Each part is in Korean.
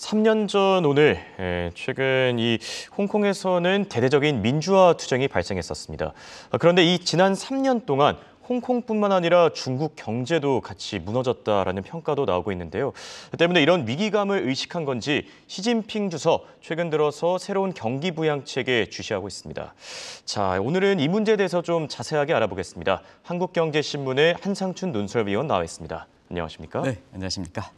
3년 전 오늘 예, 최근 이 홍콩에서는 대대적인 민주화 투쟁이 발생했었습니다. 아, 그런데 이 지난 3년 동안 홍콩뿐만 아니라 중국 경제도 같이 무너졌다라는 평가도 나오고 있는데요. 때문에 이런 위기감을 의식한 건지 시진핑 주서 최근 들어서 새로운 경기 부양책에 주시하고 있습니다. 자, 오늘은 이 문제에 대해서 좀 자세하게 알아보겠습니다. 한국경제신문의 한상춘 논설위원 나와 있습니다. 안녕하십니까? 네, 안녕하십니까?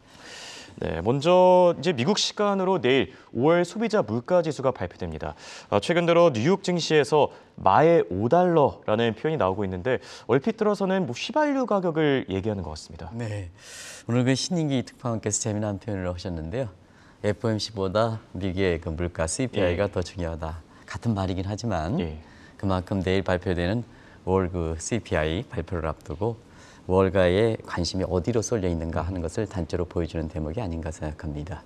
네, 먼저 이제 미국 시간으로 내일 5월 소비자 물가 지수가 발표됩니다. 아, 최근 들어 뉴욕 증시에서 마에 5달러라는 표현이 나오고 있는데 얼핏 들어서는 뭐 휘발유 가격을 얘기하는 것 같습니다. 네, 오늘 그 신인기 특파원께서 재미난 표현을 하셨는데요. FOMC보다 미국의 그 물가 CPI가 예. 더 중요하다. 같은 말이긴 하지만 예. 그만큼 내일 발표되는 월그 CPI 발표를 앞두고 월가의 관심이 어디로 쏠려 있는가 하는 것을 단적으로 보여주는 대목이 아닌가 생각합니다.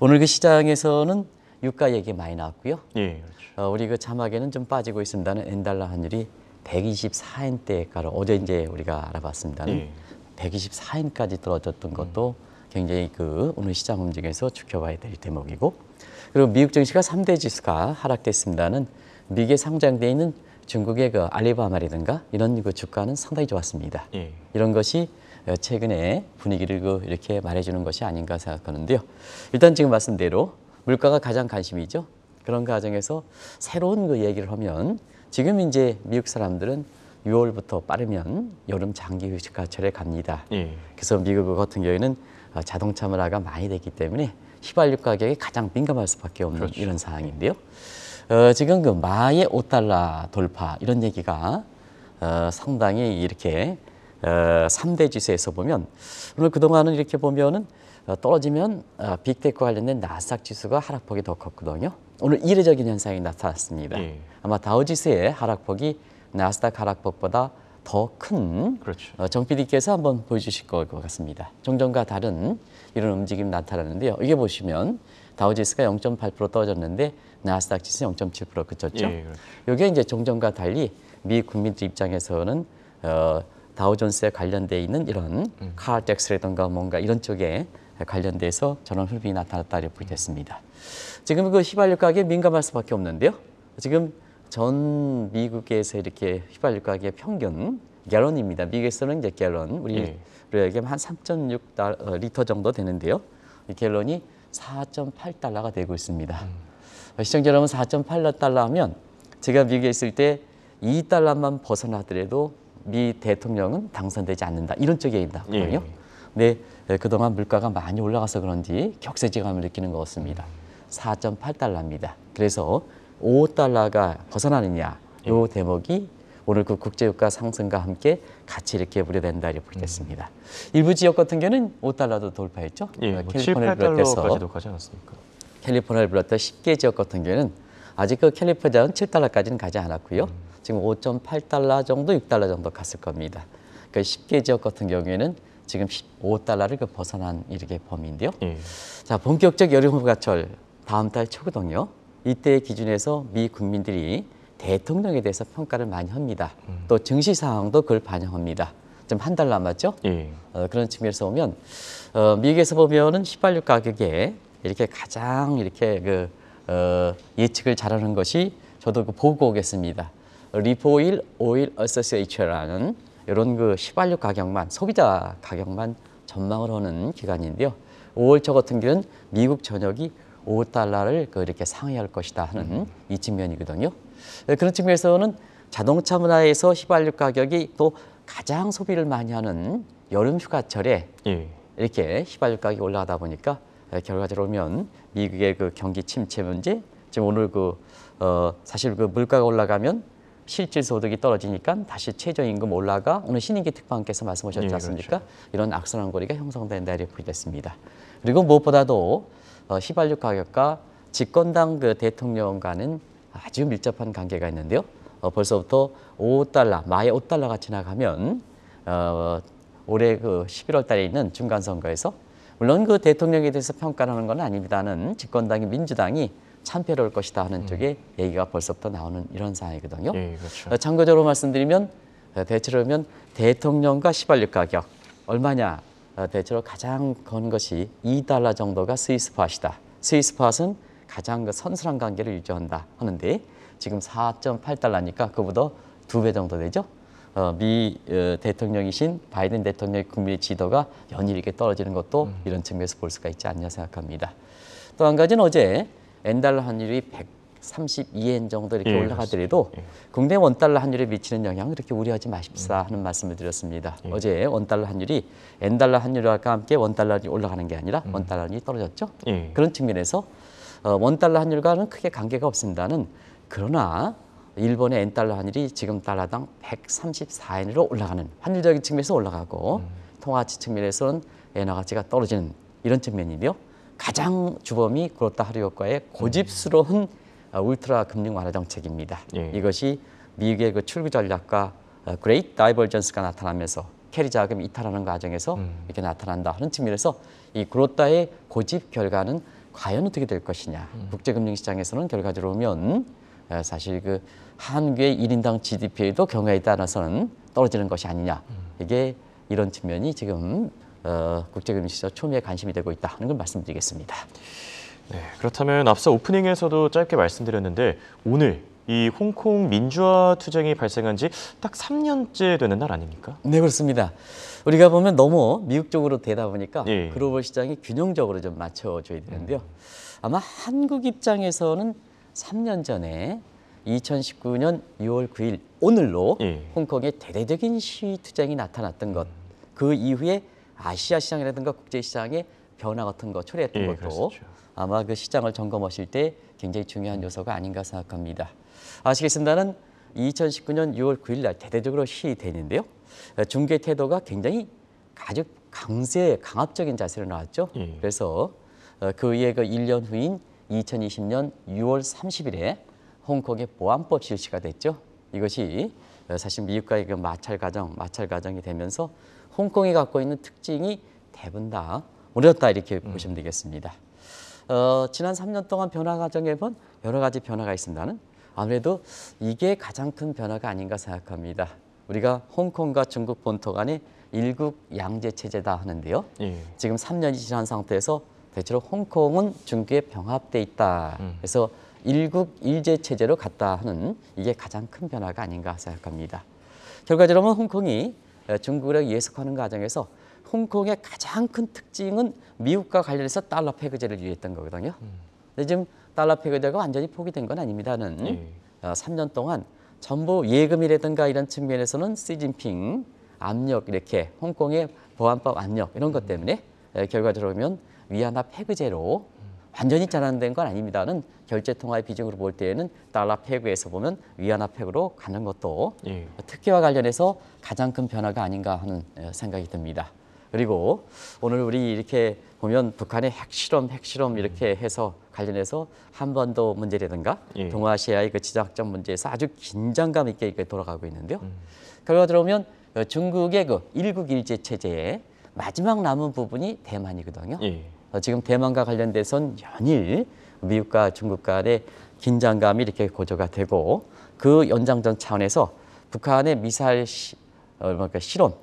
오늘 그 시장에서는 유가 얘기 많이 나왔고요. 예, 그렇죠. 어, 우리 그 자막에는 좀 빠지고 있습니다는 엔달러 환율이 124엔대가로 어제 이제 우리가 알아봤습니다는 예. 124엔까지 떨어졌던 것도 음. 굉장히 그 오늘 시장 움직임에서 지켜봐야 될 대목이고 그리고 미국 증시가 3대 지수가 하락됐습니다는 미국에 상장돼 있는 중국의 그 알리바마라든가 이런 그 주가는 상당히 좋았습니다. 예. 이런 것이 어, 최근에 분위기를 그 이렇게 말해주는 것이 아닌가 생각하는데요. 일단 지금 말씀대로 물가가 가장 관심이죠. 그런 과정에서 새로운 그 얘기를 하면 지금 이제 미국 사람들은 6월부터 빠르면 여름 장기 휴가철에 갑니다. 예. 그래서 미국 같은 경우에는 어, 자동차 문화가 많이 됐기 때문에 휘발유 가격이 가장 민감할 수밖에 없는 그렇죠. 이런 상황인데요. 어, 지금 그 마의 5달러 돌파 이런 얘기가 어, 상당히 이렇게 어, 3대 지수에서 보면 오늘 그동안은 이렇게 보면은 어, 떨어지면 어, 빅테크 관련된 나스닥 지수가 하락폭이 더 컸거든요. 오늘 이례적인 현상이 나타났습니다. 예. 아마 다우지수의 하락폭이 나스닥 하락폭보다 더큰 그렇죠. 어, 정 PD께서 한번 보여주실 것 같습니다. 종전과 다른 이런 움직임 나타나는데요. 이게 보시면 다우지수가 0.8% 떨어졌는데 나스닥 지수는 0.7% 그쳤죠. 예, 그렇죠. 이게 이제 종전과 달리 미 국민들 입장에서는 어, 다우존스에 관련돼 있는 이런 음. 카텍스라든가 뭔가 이런 쪽에 관련돼서 저런 흐름이 나타났다 이렇게 됐습니다. 지금 그 휘발유가격에 민감할 수밖에 없는데요. 지금 전 미국에서 이렇게 휘발유가격의 평균 갤런입니다. 미국에서는 이제 갤런, 우리에게 예. 한3.6 어, 리터 정도 되는데요. 이 갤런이 4.8달러가 되고 있습니다. 음. 시청자 여러분 4.8달러 하면 제가 미국에 있을 때 2달러만 벗어나더라도 미 대통령은 당선되지 않는다. 이런 쪽의 얘기거든요. 예, 예. 네, 어, 그동안 물가가 많이 올라가서 그런지 격세지감을 느끼는 것 같습니다. 4.8달러입니다. 그래서 5달러가 벗어나느냐 요 예. 대목이 오늘 그 국제유가 상승과 함께 같이 이렇게 우려된다 이렇 보겠습니다. 음. 일부 지역 같은 경우는 5달러도 돌파했죠. 예, 뭐 그러니까 캘리포니아를 비롯 가지 않았습니까? 캘리포니아를 비롯해 10개 지역 같은 경우는 아직 그 캘리포니아는 7달러까지는 가지 않았고요. 음. 지금 5.8달러 정도, 6달러 정도 갔을 겁니다. 그 그러니까 10개 지역 같은 경우에는 지금 15달러를 그 벗어난 이렇게 범위인데요. 예. 자, 본격적 여름 휴가철 다음 달 초거든요. 이때 기준에서 미 국민들이 대통령에 대해서 평가를 많이 합니다. 음. 또 증시 상황도 그걸 반영합니다. 좀 한 달 남았죠? 예. 어, 그런 측면에서 보면 어, 미국에서 보면은 휘발유 가격에 이렇게 가장 이렇게 그 어, 예측을 잘하는 것이 저도 그 보고 오겠습니다. 리포일 오일 어서시에이처라는 이런 그 휘발유 가격만 소비자 가격만 전망을 하는 기간인데요. 5월 초 같은 경우는 미국 전역이 5달러를 그 이렇게 상회할 것이다 하는 음. 이 측면이거든요. 예, 그런 측면에서는 자동차 문화에서 휘발유 가격이 또 가장 소비를 많이 하는 여름 휴가철에 예. 이렇게 휘발유 가격이 올라가다 보니까 예, 결과적으로 보면 미국의 그 경기 침체 문제 지금 오늘 그 어, 사실 그 물가가 올라가면 실질 소득이 떨어지니까 다시 최저임금 올라가 오늘 신인기 특파원께서 말씀하셨지 예, 않습니까? 예, 그렇죠. 이런 악순환 고리가 형성된다 이렇게 보이됐습니다. 그리고 무엇보다도 어, 휘발유 가격과 집권당 그 대통령 과는 아주 밀접한 관계가 있는데요. 어, 벌써부터 5달러, 마의 5달러 가지 나가면 어, 올해 그 11월 달에 있는 중간선거에서 물론 그 대통령에 대해서 평가하는 건 아닙니다는 집권당이 민주당이 참패를 올 것이다 하는 음. 쪽에 얘기가 벌써부터 나오는 이런 상황이거든요. 예, 그렇죠. 어, 참고적으로 말씀드리면 어, 대체로 면 대통령과 시발유 가격 얼마냐 어, 대체로 가장 건 것이 2달러 정도가 스위스팟이다. 스위스팟은 가장 그 선순환 관계를 유지한다 하는데 지금 4.8달러니까 그보다 두 배 정도 되죠. 어, 미 어, 대통령이신 바이든 대통령의 국민의 지도가 연일 이렇게 떨어지는 것도 음. 이런 측면에서 볼 수가 있지 않냐 생각합니다. 또 한 가지는 어제 엔달러 환율이 132엔 정도 이렇게 예, 올라가더라도 예. 국내 원달러 환율에 미치는 영향 그렇게 우려하지 마십사 음. 하는 말씀을 드렸습니다. 예. 어제 원달러 환율이 엔달러 환율과 함께 원달러 환율이 올라가는 게 아니라 음. 원달러 환율이 떨어졌죠. 예. 그런 측면에서 어, 원달러 환율과는 크게 관계가 없습니다는 그러나 일본의 엔달러 환율이 지금 달러당 134엔으로 올라가는 환율적인 측면에서 올라가고 음. 통화치 측면에서는 엔화 가치가 떨어지는 이런 측면이며 가장 주범이 그렇다 하류 효과의 음. 고집스러운 음. 울트라 금융 완화 정책입니다. 예. 이것이 미국의 그 출구 전략과 그레이트 어, 다이버전스가 나타나면서 캐리 자금 이탈하는 과정에서 음. 이렇게 나타난다 하는 측면에서 이 그로타의 고집 결과는 과연 어떻게 될 것이냐. 음. 국제금융시장에서는 결과적으로 보면 사실 그 한국의 일인당 GDP도 경우에 따라서는 떨어지는 것이 아니냐. 음. 이게 이런 측면이 지금 어, 국제금융시장 초미의 관심이 되고 있다 는걸 말씀드리겠습니다. 네, 그렇다면 앞서 오프닝에서도 짧게 말씀드렸는데 오늘 이 홍콩 민주화 투쟁이 발생한 지 딱 3년째 되는 날 아닙니까? 네, 그렇습니다. 우리가 보면 너무 미국 쪽으로 되다 보니까 예. 글로벌 시장이 균형적으로 좀 맞춰줘야 되는데요. 음. 아마 한국 입장에서는 3년 전에 2019년 6월 9일 오늘로 예. 홍콩의 대대적인 시 투쟁이 나타났던 것, 그 이후에 아시아 시장이라든가 국제 시장의 변화 같은 거 초래했던 예, 것도 그랬죠 아마 그 시장을 점검하실 때 굉장히 중요한 요소가 아닌가 생각합니다. 아시겠습니다는 2019년 6월 9일 날 대대적으로 시되는데요. 어, 중계 태도가 굉장히 아주 강세, 강압적인 자세로 나왔죠. 예. 그래서 어, 그 이에 후그 1년 후인 2020년 6월 30일에 홍콩의 보안법 실시가 됐죠. 이것이 어, 사실 미국과의 그 마찰 과정, 마찰 과정이 되면서 홍콩이 갖고 있는 특징이 대부분 다 어렸다 이렇게 음. 보시면 되겠습니다. 어, 지난 3년 동안 변화 과정에 본 여러 가지 변화가 있습니다는 아무래도 이게 가장 큰 변화가 아닌가 생각합니다. 우리가 홍콩과 중국 본토 간의 일국 양제 체제다 하는데요. 예. 지금 3년이 지난 상태에서 대체로 홍콩은 중국에 병합돼 있다. 음. 그래서 일국 일제 체제로 갔다 하는 이게 가장 큰 변화가 아닌가 생각합니다. 결과적으로 홍콩이 어, 중국을 예속하는 과정에서 홍콩의 가장 큰 특징은 미국과 관련해서 달러 폐제를유예했던 거거든요. 음. 근데 지금 달러페 그대가 완전히 포기된 건 아닙니다는 예. 어, 3년 동안 전부 예금이라든가 이런 측면에서는 시진핑 압력 이렇게 홍콩의 보안법 압력 이런 것 음. 때문에 음. 결과적으로 보면 위안화 폐그제로 완전히 전환된 건 아닙니다는 결제 통화의 비중으로 볼 때에는 달러 폐그에서 보면 위안화 폐그로 가는 것도 예. 특혜와 관련해서 가장 큰 변화가 아닌가 하는 생각이 듭니다. 그리고 오늘 우리 이렇게 보면 북한의 핵실험, 핵실험 이렇게 해서 관련해서 한반도 문제라든가 예. 동아시아의 그 지정학적 문제에서 아주 긴장감 있게 돌아가고 있는데요. 음. 결과 들어보면 어, 중국의 그 일국 일제 체제의 마지막 남은 부분이 대만이거든요. 예. 어, 지금 대만과 관련돼선 연일 미국과 중국 간의 긴장감이 이렇게 고조가 되고 그 연장전 차원에서 북한의 미사일 시, 어, 그러니까 실험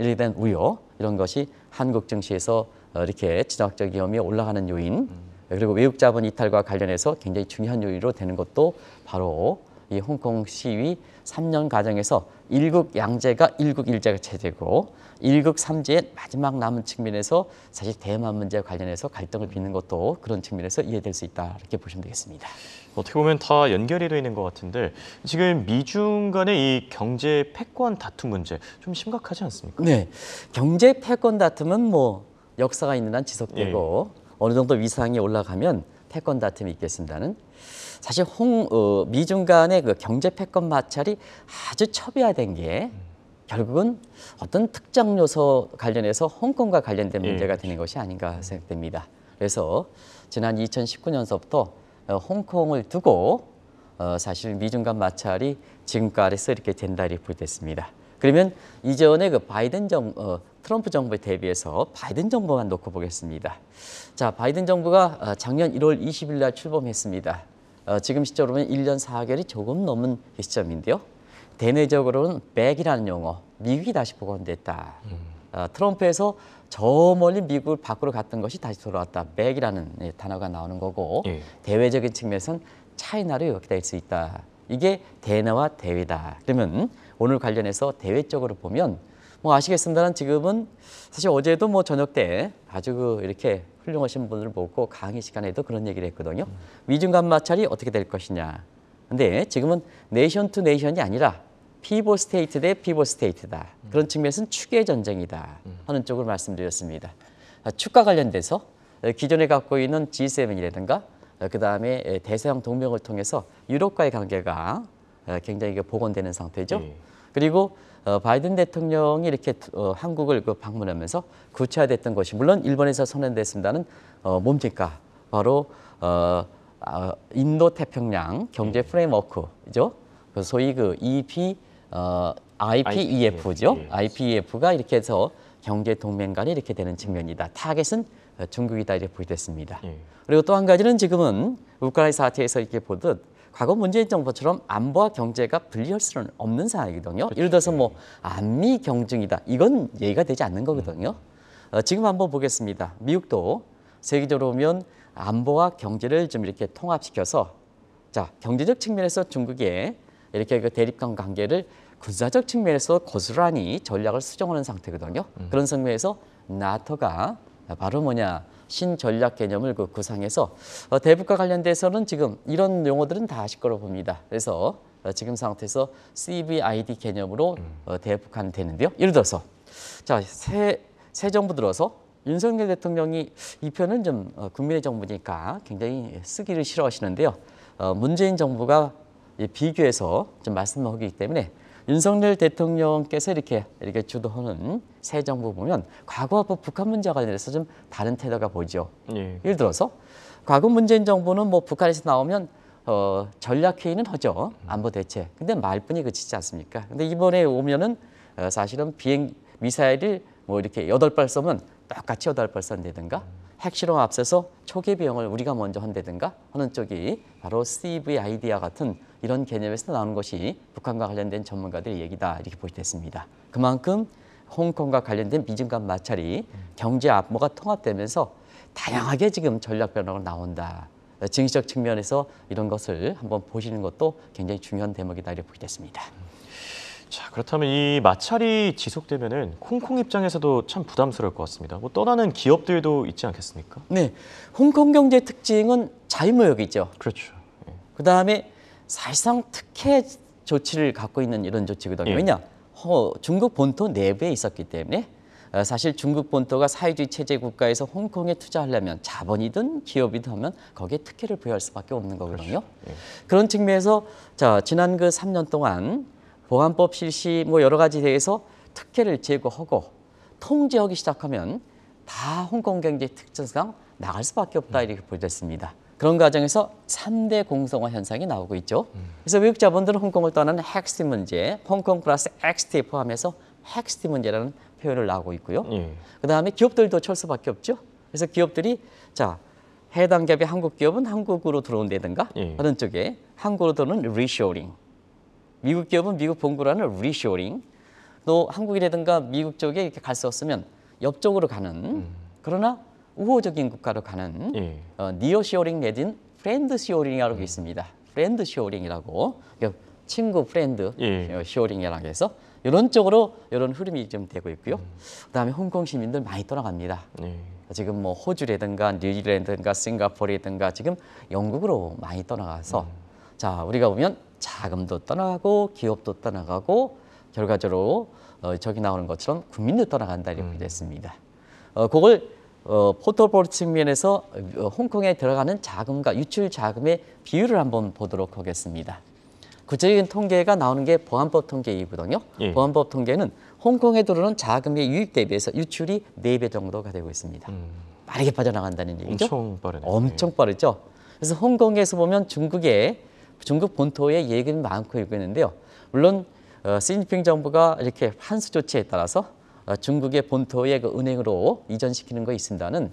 이에 대한 우려 이런 것이 한국 증시에서 어, 이렇게 지정학적 위험이 올라가는 요인 그리고 외국 자본 이탈과 관련해서 굉장히 중요한 요인으로 되는 것도 바로 이 홍콩 시위 3년 과정에서 일국 양제가 일국 일제가 체제고 일국 삼제의 마지막 남은 측면에서 사실 대만 문제 관련해서 갈등을 빚는 것도 그런 측면에서 이해될 수 있다 이렇게 보시면 되겠습니다. 어떻게 보면 다 연결이 되어 있는 것 같은데 지금 미중 간의 이 경제 패권 다툼 문제 좀 심각하지 않습니까? 네, 경제 패권 다툼은 뭐 역사가 있는 한 지속되고 예. 어느 정도 위상이 올라가면 패권 다툼이 있겠습니다는 사실 홍, 어, 미중 간의 그 경제 패권 마찰이 아주 첩이화된 게 결국은 어떤 특정 요소 관련해서 홍콩과 관련된 예, 문제가 그렇죠. 되는 것이 아닌가 생각됩니다. 그래서 지난 2019년서부터 어, 홍콩을 두고 어, 사실 미중 간 마찰이 지금까지서 이렇게 된다리 불됐습니다. 그러면 이전에 그 바이든 정 어, 트럼프 정부에 대비해서 바이든 정부만 놓고 보겠습니다. 자, 바이든 정부가 어, 작년 1월 20일 날 출범했습니다. 어, 지금 시점으로 보면 1년 4개월이 조금 넘은 시점인데요. 대내적으로는 백이라는 용어, 미국이 다시 복원됐다. 음. 어, 트럼프에서 저 멀리 미국을 밖으로 갔던 것이 다시 돌아왔다. 백이라는 예, 단어가 나오는 거고 예. 대외적인 측면에서는 차이나로 요약될 수 있다. 이게 대나와 대외다. 그러면 오늘 관련해서 대외적으로 보면 뭐 아시겠습니다만 지금은 사실 어제도 뭐 저녁 때 아주 그 이렇게 훌륭하신 분들을 보고 강의 시간에도 그런 얘기를 했거든요. 음. 위중간 마찰이 어떻게 될 것이냐. 근데 지금은 네이션 투 네이션이 아니라 피보 스테이트 대 피보 스테이트다. 음. 그런 측면에서는 축의 전쟁이다 하는 쪽을 말씀드렸습니다. 축과 관련돼서 기존에 갖고 있는 G7이라든가 그다음에 대서양 동맹을 통해서 유럽과의 관계가 굉장히 복원되는 상태죠. 네. 그리고 어, 바이든 대통령이 이렇게 어, 한국을 그 방문하면서 구체화됐던 것이 물론 일본에서 선언됐습니다는 어, 뭡니까? 바로 아, 인도 태평양 경제 음. 프레임워크죠. 그 소위 그 EP 어, IPEF죠. IPEF가 예. e 이렇게 해서 경제 동맹 간이 이렇게 되는 측면이다. 타겟은 중국이다 이렇게 보이됐습니다. 예. 그리고 또 한 가지는 지금은 우크라이나 사태에서 이렇게 보듯 과거 문재인 정부처럼 안보와 경제가 분리할 수는 없는 상황이거든요 그렇죠. 예를 들어서 뭐 안미 경쟁이다. 이건 얘기가 되지 않는 거거든요. 어, 지금 한번 보겠습니다. 미국도 세계적으로 보면 안보와 경제를 좀 이렇게 통합시켜서 자 경제적 측면에서 중국에 이렇게 그 대립관 관계를 군사적 측면에서 고스란히 전략을 수정하는 상태거든요. 음. 그런 측면에서 나토가 바로 뭐냐 신전략 개념을 그 구상해서 어, 대북과 관련돼서는 지금 이런 용어들은 다 아실 거로 봅니다. 그래서 어, 지금 상태에서 CVID 개념으로 음. 어, 대북한면 되는데요. 예를 들어서 자새 새 정부 들어서 윤석열 대통령이 이 표는 좀 어, 국민의 정부니까 굉장히 쓰기를 싫어하시는데요. 어, 문재인 정부가 비교해서 좀 말씀하기 때문에 윤석열 대통령께서 이렇게 이렇게 주도하는 새 정부 보면 과거와 북한 문제와 관련해서 좀 다른 태도가 보이죠. 예. 예를 들어서 과거 문재인 정부는 뭐 북한에서 나오면 어, 전략회의는 하죠. 안보 대책. 근데 말뿐이 그치지 않습니까? 근데 이번에 오면은 어, 사실은 비행 미사일을 뭐 이렇게 여덟 발 쏘면 똑같이 여덟 발 쏜다든가 핵실험 앞서서 초기 비용을 우리가 먼저 한다든가 하는 쪽이 바로 c v 아이디어 같은 이런 개념에서 나온 것이 북한과 관련된 전문가들의 얘기다 이렇게 보시됐습니다. 그만큼 홍콩과 관련된 미중 간 마찰이 경제 안보가 통합되면서 다양하게 지금 전략 변화가 나온다. 증시적 측면에서 이런 것을 한번 보시는 것도 굉장히 중요한 대목이다 이렇게 보시겠습니다자 그렇다면 이 마찰이 지속되면은 홍콩 입장에서도 참 부담스러울 것 같습니다. 뭐 떠나는 기업들도 있지 않겠습니까? 네, 홍콩 경제 특징은 자유무역이죠. 그렇죠. 예. 그 다음에 사실상 특혜 조치를 갖고 있는 이런 조치거든요. 예. 왜냐? 허, 중국 본토 내부에 있었기 때문에 어, 사실 중국 본토가 사회주의 체제 국가에서 홍콩에 투자하려면 자본이든 기업이든 하면 거기에 특혜를 부여할 수밖에 없는 거거든요. 그렇죠. 예. 그런 측면에서 자 지난 그 3년 동안 보안법 실시 뭐 여러 가지 대해서 특혜를 제고하고 통제하기 시작하면 다 홍콩 경제 특성상 나갈 수밖에 없다 음. 이렇게 보여졌습니다. 그런 과정에서 3대 공성화 현상이 나오고 있죠. 그래서 외국 자본들은 홍콩을 떠나는 핵심 문제, 홍콩 플러스 엑 XT 포함해서 핵심 문제라는 표현을 나오고 있고요. 예. 그다음에 기업들도 철수밖에 없죠. 그래서 기업들이 자 해당 기업의 한국 기업은 한국으로 들어온다든가 예. 다른 쪽에 한국으로 들어오는 리쇼링, 미국 기업은 미국 본구라는 리쇼링, 또 한국이라든가 미국 쪽에 이렇게 갈수 없으면 옆쪽으로 가는 음. 그러나 우호적인 국가로 가는 예. 어, 니어 시어링 내진 프렌드 시어링이라고 음. 있습니다. 프렌드 시어링이라고 그러니까 친구 프렌드 예. 어, 시어링이라고 해서 이런 쪽으로 이런 흐름이 좀 되고 있고요. 음. 그다음에 홍콩 시민들 많이 떠나갑니다. 예. 지금 뭐 호주라든가 뉴질랜드든가 싱가포르라든가 지금 영국으로 많이 떠나가서 음. 자 우리가 보면 자금도 떠나가고 기업도 떠나가고 결과적으로 어, 저기 나오는 것처럼 국민도 떠나간다 이렇게 음. 됐습니다. 어, 그걸 어, 포털포리 측면에서 어, 홍콩에 들어가는 자금과 유출 자금의 비율을 한번 보도록 하겠습니다. 구체적인 통계가 나오는 게 보안법 통계이거든요. 예. 보안법 통계는 홍콩에 들어오는 자금의 유입 대비해서 유출이 네 배 정도가 되고 있습니다. 음. 빠르게 빠져나간다는 얘기죠. 엄청 빠르네요. 엄청 예. 빠르죠. 그래서 홍콩에서 보면 중국의 중국 본토에 예금이 많고 있는데요. 물론 어, 시진핑 정부가 이렇게 환수 조치에 따라서 어, 중국의 본토의 그 은행으로 이전시키는 거 있습니다는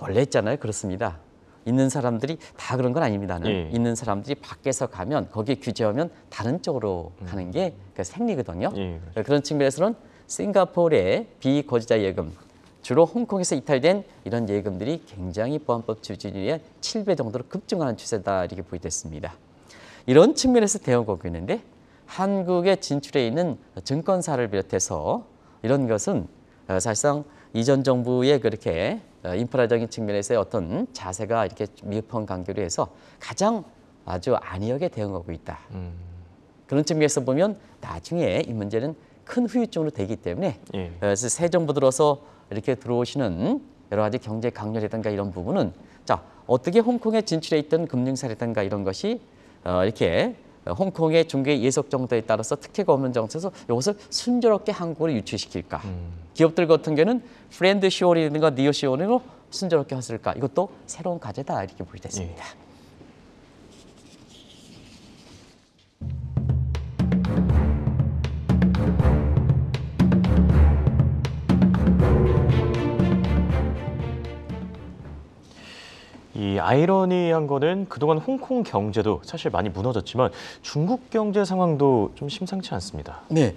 원래 있잖아요. 그렇습니다. 있는 사람들이 다 그런 건 아닙니다는 예. 있는 사람들이 밖에서 가면 거기에 규제하면 다른 쪽으로 음. 가는 게 그 생리거든요. 예. 그렇죠. 그런 측면에서는 싱가포르의 비거주자 예금 주로 홍콩에서 이탈된 이런 예금들이 굉장히 보안법 지지위의 7배 정도로 급증하는 추세다 이렇게 보이됐습니다. 이런 측면에서 대응하고 있는데 한국에 진출해 있는 증권사를 비롯해서 이런 것은 어, 사실상 이전 정부의 그렇게 어, 인프라적인 측면에서의 어떤 자세가 이렇게 미흡한 관계로 해서 가장 아주 안이하게 대응하고 있다. 음. 그런 측면에서 보면 나중에 이 문제는 큰 후유증으로 되기 때문에 예. 어, 그래서 새 정부 들어서 이렇게 들어오시는 여러 가지 경제 강렬이라든가 이런 부분은 자 어떻게 홍콩에 진출해 있던 금융사라든가 이런 것이 어, 이렇게 어, 홍콩의 중개 예속 정도에 따라서 특혜가 없는 정책에서 이것을 순조롭게 한국으로 유출시킬까 음. 기업들 같은 경우는 프렌드 시오링과 니오 시오링으로 순조롭게 했을까. 이것도 새로운 과제다 이렇게 보게 됐습니다. 예. 이 아이러니한 거는 그동안 홍콩 경제도 사실 많이 무너졌지만 중국 경제 상황도 좀 심상치 않습니다. 네,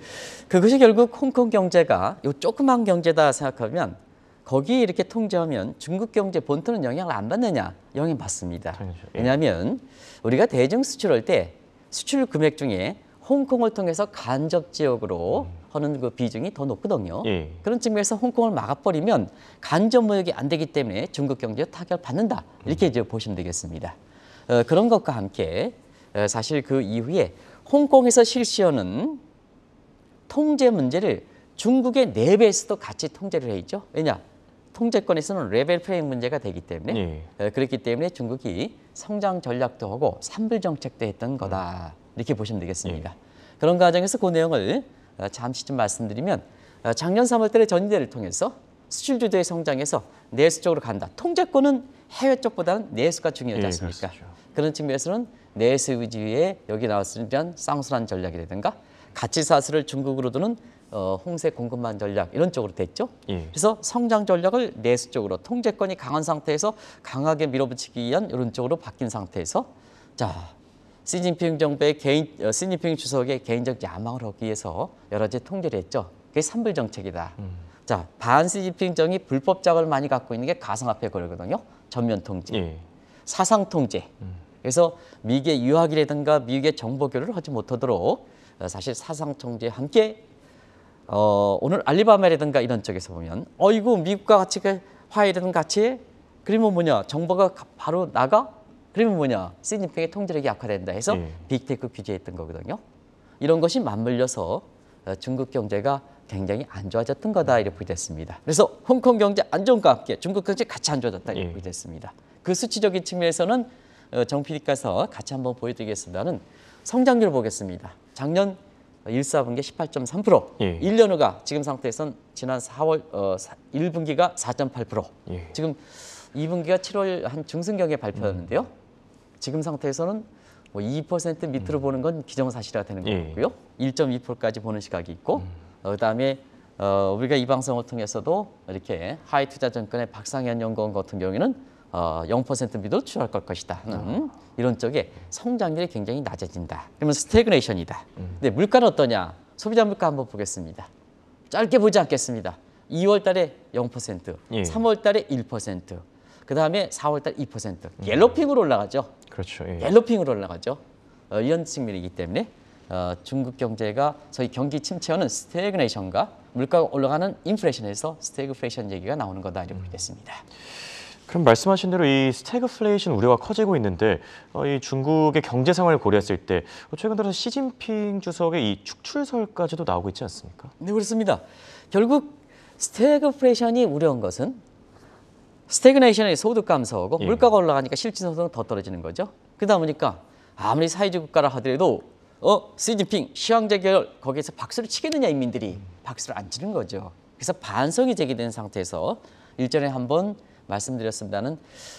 그, 그것이 결국 홍콩 경제가 요 조그만 경제다 생각하면 거기 이렇게 통제하면 중국 경제 본토는 영향을 안 받느냐? 영향 받습니다. 예. 왜냐하면 우리가 대중 수출할 때 수출 금액 중에 홍콩을 통해서 간접 지역으로 음. 하는 그 비중이 더 높거든요. 예. 그런 측면에서 홍콩을 막아버리면 간접 무역이 안 되기 때문에 중국 경제타격 받는다. 이렇게 이제 보시면 되겠습니다. 어, 그런 것과 함께 어, 사실 그 이후에 홍콩에서 실시하는 통제 문제를 중국의 내부에서도 같이 통제를 해 있죠. 왜냐? 통제권에서는 레벨 프레임 문제가 되기 때문에 예. 어, 그렇기 때문에 중국이 성장 전략도 하고 산불 정책도 했던 거다. 음. 이렇게 보시면 되겠습니다. 예. 그런 과정에서 그 내용을 어, 잠시 좀 말씀드리면 어, 작년 3월 달에 전대를 통해서 수출 주도의 성장에서 내수 쪽으로 간다. 통제권은 해외 쪽보다는 내수가 중요하지 예, 않습니까? 예, 그런 측면에서는 내수 위주의 여기 나왔으한 쌍수란 전략이라든가 가치 사슬을 중국으로 두는 어, 홍세 공급망 전략 이런 쪽으로 됐죠. 예. 그래서 성장 전략을 내수 쪽으로 통제권이 강한 상태에서 강하게 밀어붙이기 위한 이런 쪽으로 바뀐 상태에서 자 시진핑 정부의 개인 어, 시진핑 주석의 개인적 야망을 얻기 위해서 여러 가지 통제를 했죠. 그게 삼불 정책이다. 음. 자, 반 시진핑 정이 불법 자금을 많이 갖고 있는 게 가상화폐 거래거든요. 전면 통제, 예. 사상 통제. 음. 그래서 미국의 유학이라든가 미국의 정보 교류를 하지 못하도록 어, 사실 사상 통제와 함께 어, 오늘 알리바마라든가 이런 쪽에서 보면 어이구 미국과 같이 그 화해라든 같이 그러면 뭐냐 정보가 바로 나가 그러면 뭐냐? 시진핑의 통제력이 약화된다 해서 예. 빅테크 규제했던 거거든요. 이런 것이 맞물려서 어, 중국 경제가 굉장히 안 좋아졌던 거다 이렇게 보이됐습니다. 그래서 홍콩 경제 안정과 함께 중국 경제 같이 안 좋아졌다 이렇게 예. 보이됐습니다. 그 수치적인 측면에서는 어, 정피디께서 같이 한번 보여드리겠습니다는 성장률 보겠습니다. 작년 1사분기 18.3%, 예. 1년 후가 지금 상태에선 지난 4월 어, 1분기가 4.8%, 예. 지금 2분기가 7월 한 중순경에 발표했는데요. 음. 지금 상태에서는 뭐2% 밑으로 음. 보는 건 기정사실화 되는 예. 거고요. 1.2%까지 보는 시각이 있고 음. 어, 그다음에 어, 우리가 이 방송을 통해서도 이렇게 하이 투자 정권의 박상현 연구원 같은 경우에는 어, 0% 미도 추락할 걸 것이다. 음. 아. 이런 쪽에 성장률이 굉장히 낮아진다. 그러면 스테그네이션이다. 음. 근데 물가는 어떠냐? 소비자 물가 한번 보겠습니다. 짧게 보지 않겠습니다. 2월 달에 0%, 예. 3월 달에 1%, 그다음에 4월 달 2%. 음. 옐로핑으로 올라가죠. 그렇죠. 예. 갤로핑으로 올라가죠. 어, 이런 측면이기 때문에 어, 중국 경제가 저희 경기 침체와는 스테그네이션과 물가가 올라가는 인플레이션에서 스테그플레이션 얘기가 나오는 거다 이렇게 음. 보습니다 그럼 말씀하신 대로 이 스태그플레이션 우려가 커지고 있는데 어, 이 중국의 경제 상황을 고려했을 때 어, 최근 들어서 시진핑 주석의 이 축출설까지도 나오고 있지 않습니까? 네 그렇습니다. 결국 스태그플레이션이 우려한 것은 스테그네이션의 소득 감소하고 예. 물가가 올라가니까 실질 소득은 더 떨어지는 거죠. 그러다 보니까 아무리 사회주의 국가라 하더라도 어 시진핑 시황제 결 거기에서 박수를 치겠느냐 인민들이 박수를 안 치는 거죠. 그래서 반성이 제기된 상태에서 일전에 한번 말씀드렸습니다는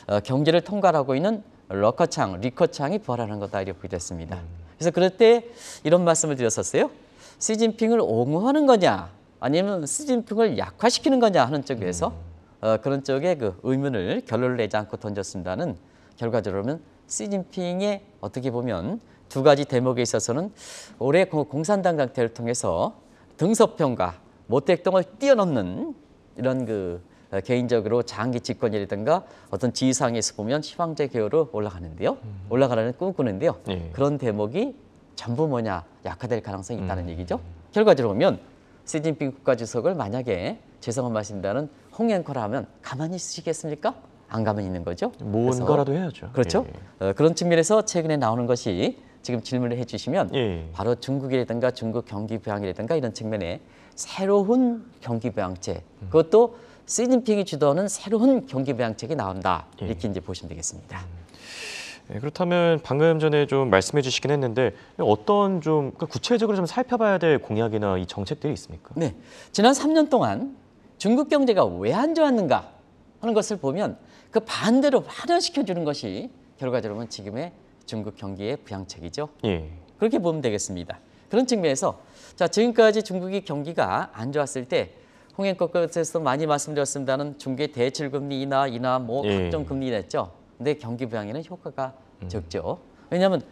어, 경제를 통괄하고 있는 러커창, 리커창이 부활하는 거다 이렇게 됐습니다. 그래서 그럴 때 이런 말씀을 드렸었어요. 시진핑을 옹호하는 거냐 아니면 시진핑을 약화시키는 거냐 하는 쪽에서 음. 어, 그런 쪽에 그 의문을 결론을 내지 않고 던졌습니다는 결과적으로는 시진핑의 어떻게 보면 두 가지 대목에 있어서는 올해 공산당 강태를 통해서 등서평과 모택동을 뛰어넘는 이런 그 어, 개인적으로 장기 집권이라든가 어떤 지상에서 보면 시황제 개요로 올라가는데요. 음. 올라가라는 꿈꾸는데요. 예. 그런 대목이 전부 뭐냐 약화될 가능성이 있다는 음. 얘기죠. 결과적으로 보면 시진핑 국가주석을 만약에 죄 재성을 마신다는 홍앵커라면 가만히 있으시겠습니까? 안 가만히 있는 거죠. 뭔가라도 해야죠. 그렇죠. 예, 예. 어, 그런 측면에서 최근에 나오는 것이 지금 질문을 해주시면 예. 바로 중국이라든가 중국 경기 부양이라든가 이런 측면에 새로운 경기 부양책 음. 그것도 시진핑이 주도하는 새로운 경기 부양책이 나온다 예. 이렇게 이제 보시면 되겠습니다. 음. 예, 그렇다면 방금 전에 좀 말씀해 주시긴 했는데 어떤 좀 그러니까 구체적으로 좀 살펴봐야 될 공약이나 이 정책들이 있습니까? 네, 지난 3년 동안 중국 경제가 왜 안 좋았는가 하는 것을 보면 그 반대로 환원시켜 주는 것이 결과적으로 지금의 중국 경기의 부양책이죠. 예. 그렇게 보면 되겠습니다. 그런 측면에서 자 지금까지 중국이 경기가 안 좋았을 때 홍행껏 끝에서 많이 말씀드렸습니다는 중개 대출금리 인하, 인하 뭐 예. 각종 금리 인했죠. 근데 경기 부양에는 효과가 음. 적죠. 왜냐하면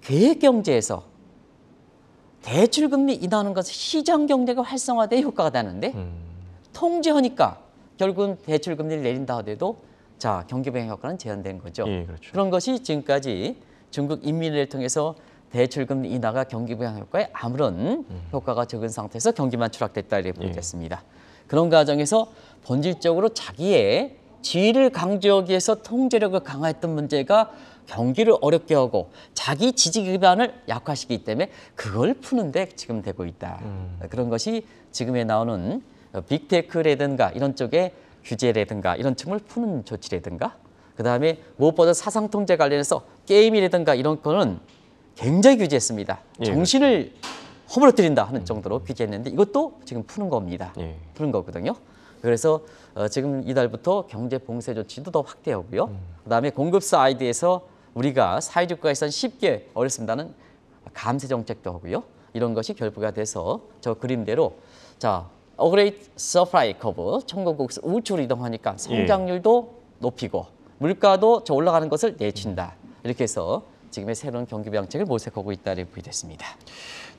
계획 경제에서 대출금리 인하는 것은 시장 경제가 활성화돼 효과가 나는데 음. 통제하니까 결국은 대출 금리를 내린다 하더라도 자경기부양 효과는 제한된 거죠. 예, 그렇죠. 그런 것이 지금까지 중국 인민을 통해서 대출금리 인하가 경기 부양 효과에 아무런 음. 효과가 적은 상태에서 경기만 추락됐다 이렇게 보겠습니다. 예. 그런 과정에서 본질적으로 자기의 지위를 강조하기 위해서 통제력을 강화했던 문제가 경기를 어렵게 하고 자기 지지 기반을 약화시키기 때문에 그걸 푸는데 지금 되고 있다. 음. 그런 것이 지금에 나오는 빅테크라든가 이런 쪽에 규제라든가 이런 층을 푸는 조치라든가 그다음에 무엇보다 사상통제 관련해서 게임이라든가 이런 거는 굉장히 규제했습니다. 예, 정신을 그렇죠. 허물어뜨린다 하는 음. 정도로 규제했는데 이것도 지금 푸는 겁니다. 예. 푸는 거거든요. 그래서 어, 지금 이달부터 경제 봉쇄 조치도 더 확대하고요. 음. 그다음에 공급사 아이디에서 우리가 사회적 과에서는 쉽게 어렵습니다는 감세 정책도 하고요. 이런 것이 결부가 돼서 저 그림대로 자 어그레이 서프라이 커브, 청구국에우측로 이동하니까 예. 성장률도 예. 높이고 물가도 저 올라가는 것을 내친다. 이렇게 해서 지금의 새로운 경기 방책을 모색하고 있다 리뷰이 됐습니다.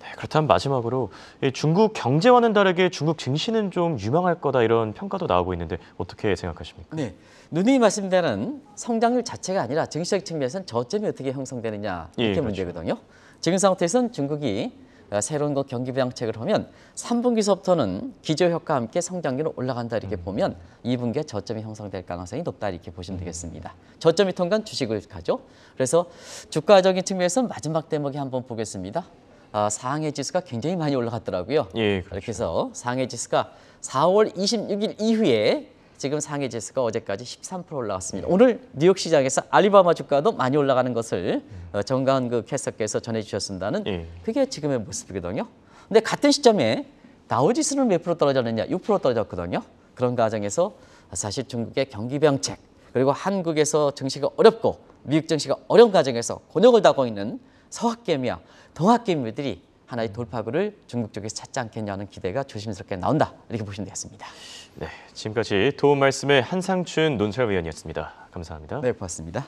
네, 그렇다면 마지막으로 중국 경제와는 다르게 중국 증시는 좀 유망할 거다 이런 평가도 나오고 있는데 어떻게 생각하십니까? 네, 누누이 말씀드린 성장률 자체가 아니라 증시적 측면에서는 저점이 어떻게 형성되느냐 이게 예, 그렇죠. 문제거든요. 지금 상태에서는 중국이 그러니까 새로운 거 경기 부양책을 하면 3분기서부터는 기저효과 와 함께 성장률이 올라간다 이렇게 음. 보면 2분기에 저점이 형성될 가능성이 높다 이렇게 보시면 음. 되겠습니다. 저점이 통과한 주식을 가죠. 그래서 주가적인 측면에서 마지막 대목에 한번 보겠습니다. 아, 상해 지수가 굉장히 많이 올라갔더라고요. 예, 그렇죠. 이렇게 해서 상해 지수가 4월 26일 이후에 지금 상해 지수가 어제까지 13% 올라갔습니다. 오늘 뉴욕 시장에서 알리바마 주가도 많이 올라가는 것을 음. 어, 정가은 그 캐서께서 전해주셨습니다는 예. 그게 지금의 모습이거든요. 근데 같은 시점에 다우지수는 몇 프로 떨어졌느냐? 6% 떨어졌거든요. 그런 과정에서 사실 중국의 경기 병책 그리고 한국에서 증시가 어렵고 미국 증시가 어려운 과정에서 곤욕을 당하고 있는 서학개미와 동학개미들이 하나의 돌파구를 중국 쪽에서 찾지 않겠냐는 기대가 조심스럽게 나온다. 이렇게 보시면 되겠습니다. 네, 지금까지 도움 말씀의 한상춘 논설위원이었습니다. 감사합니다. 네, 고맙습니다.